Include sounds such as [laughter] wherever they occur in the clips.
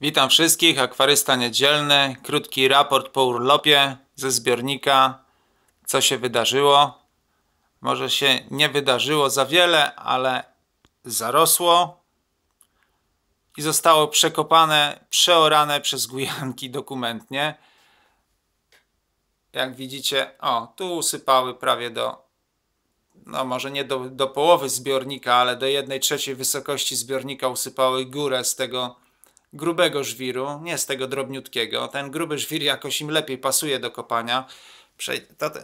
Witam wszystkich, akwarysta niedzielny. Krótki raport po urlopie ze zbiornika, co się wydarzyło. Może się nie wydarzyło za wiele, ale zarosło i zostało przekopane, przeorane przez gujanki dokumentnie. Jak widzicie, o, tu usypały prawie do no może nie do, do, połowy zbiornika, ale do jednej trzeciej wysokości zbiornika usypały górę z tego grubego żwiru, nie z tego drobniutkiego. Ten gruby żwir jakoś im lepiej pasuje do kopania.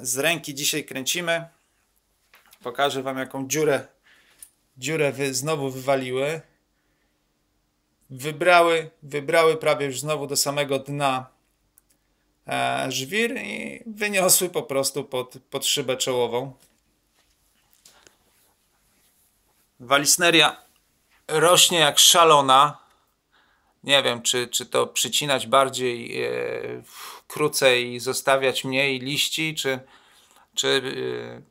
z ręki dzisiaj kręcimy. Pokażę Wam, jaką dziurę, dziurę wy, znowu wywaliły. Wybrały, wybrały prawie już znowu do samego dna e, żwir i wyniosły po prostu pod, pod szybę czołową. Walisneria rośnie jak szalona nie wiem, czy, czy to przycinać bardziej e, krócej i zostawiać mniej liści, czy, czy e,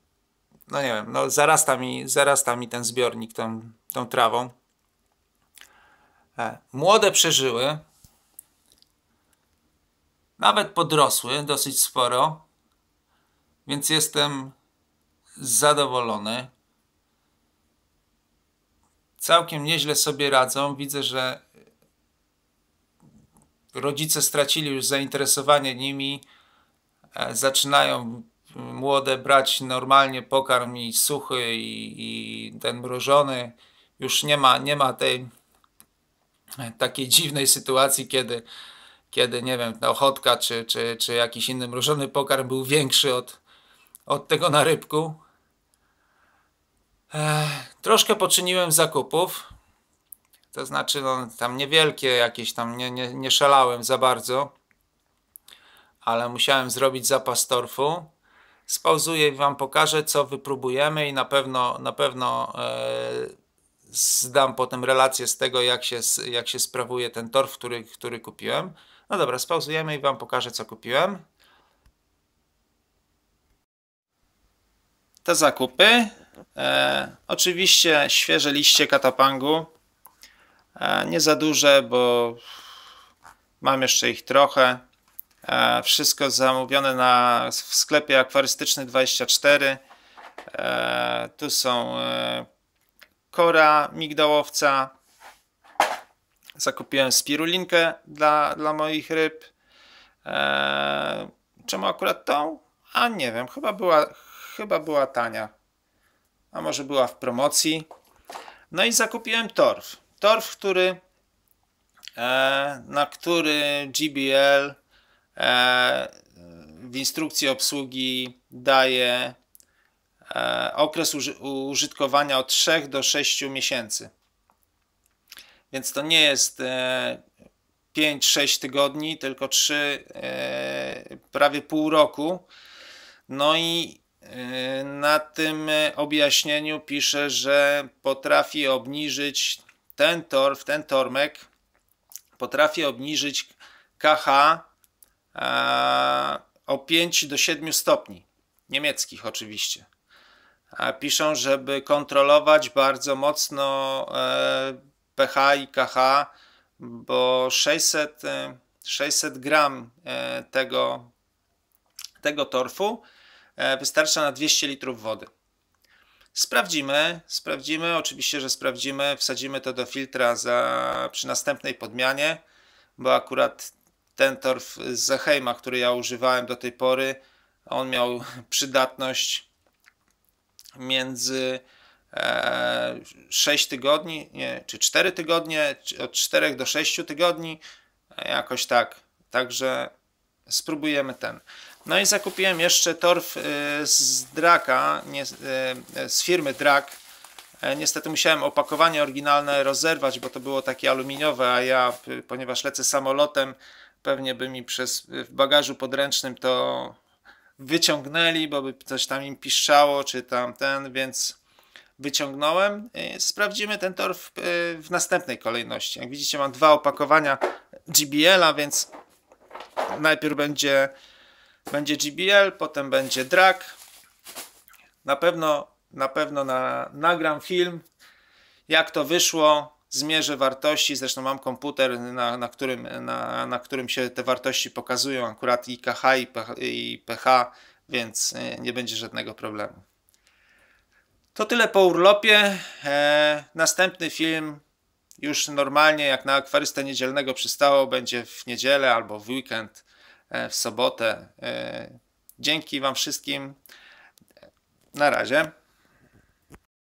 no nie wiem, no zarasta mi, zarasta mi ten zbiornik tą, tą trawą. E, młode przeżyły, nawet podrosły dosyć sporo, więc jestem zadowolony. Całkiem nieźle sobie radzą. Widzę, że rodzice stracili już zainteresowanie nimi, e, zaczynają młode brać normalnie pokarm i suchy i, i ten mrożony. Już nie ma, nie ma tej e, takiej dziwnej sytuacji, kiedy, kiedy nie wiem, ta ochotka czy, czy, czy jakiś inny mrożony pokarm był większy od, od tego na rybku. Ech, troszkę poczyniłem zakupów. To znaczy, no, tam niewielkie jakieś, tam nie, nie, nie szalałem za bardzo, ale musiałem zrobić zapas torfu. Spauzuję i Wam pokażę, co wypróbujemy i na pewno, na pewno e, zdam potem relację z tego, jak się, jak się sprawuje ten torf, który, który kupiłem. No dobra, spauzujemy i Wam pokażę, co kupiłem. Te zakupy. E, oczywiście świeże liście katapangu. E, nie za duże, bo mam jeszcze ich trochę. E, wszystko zamówione na, w sklepie akwarystyczny 24. E, tu są kora migdałowca. Zakupiłem spirulinkę dla, dla moich ryb. Czemu akurat tą? A nie wiem, chyba była, chyba była tania. A może była w promocji. No i zakupiłem torf. Torf, który, e, na który GBL e, w instrukcji obsługi daje e, okres użytkowania od 3 do 6 miesięcy. Więc to nie jest 5-6 tygodni, tylko 3, prawie pół roku. No i na tym objaśnieniu pisze, że potrafi obniżyć ten tor, w ten tormek potrafi obniżyć KH e, o 5 do 7 stopni. Niemieckich oczywiście. E, piszą, żeby kontrolować bardzo mocno e, pH i KH, bo 600, 600 gram tego, tego torfu wystarcza na 200 litrów wody. Sprawdzimy, sprawdzimy, oczywiście, że sprawdzimy, wsadzimy to do filtra za, przy następnej podmianie, bo akurat ten torf z Zaheima, który ja używałem do tej pory, on miał [laughs] przydatność między 6 e, tygodni, nie, czy 4 tygodnie, od 4 do 6 tygodni, e, jakoś tak. Także spróbujemy ten. No i zakupiłem jeszcze torf y, z Draka, y, z firmy Drak. E, niestety musiałem opakowanie oryginalne rozerwać, bo to było takie aluminiowe, a ja, ponieważ lecę samolotem, pewnie by mi przez, w bagażu podręcznym to wyciągnęli, bo by coś tam im piszczało, czy tam ten, więc wyciągnąłem. E, sprawdzimy ten torf e, w następnej kolejności. Jak widzicie, mam dwa opakowania GBL-a, więc najpierw będzie będzie GBL, potem będzie drag. Na pewno, na pewno na, nagram film, jak to wyszło, zmierzę wartości. Zresztą mam komputer, na, na, którym, na, na którym się te wartości pokazują, akurat i KH, i PH, i PH więc e, nie będzie żadnego problemu. To tyle po urlopie. E, następny film już normalnie, jak na akwarystę niedzielnego przystało, będzie w niedzielę albo w weekend. E, w sobotę. E, dzięki Wam wszystkim. E, na razie.